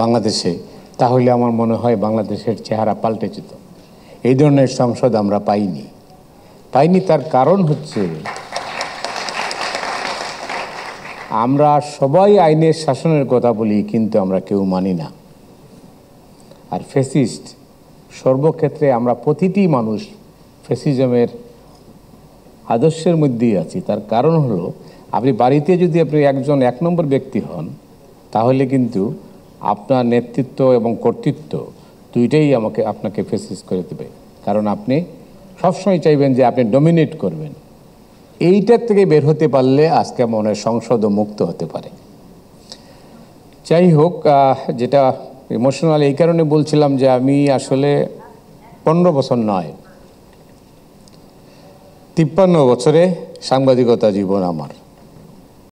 বাংলাদেশে তাহলে আমার মনে হয় বাংলাদেশের চেহারা পাল্টে যেত এই ধরনের সংসদ আমরা পাইনি পাইনি তার কারণ হচ্ছে আমরা সবাই আইনের শাসনের কথা বলি কিন্তু আমরা কেউ মানি না আর ফেসিস্ট সর্বক্ষেত্রে আমরা প্রতিটি মানুষ ফেসিজমের আদর্শের মধ্যেই আছি তার কারণ হলো আপনি বাড়িতে যদি আপনি একজন এক নম্বর ব্যক্তি হন তাহলে কিন্তু আপনার নেতৃত্ব এবং কর্তৃত্ব দুইটাই আমাকে আপনাকে ফেসিস করে দেবে কারণ আপনি সবসময় চাইবেন যে আপনি ডমিনেট করবেন এইটার থেকে বের হতে পারলে আজকে মনে হয় সংসদও মুক্ত হতে পারে যাই হোক যেটা ইমোশনাল এই কারণে বলছিলাম যে আমি আসলে পনেরো বছর নয় তিপ্পান্ন বছরে সাংবাদিকতা জীবন আমার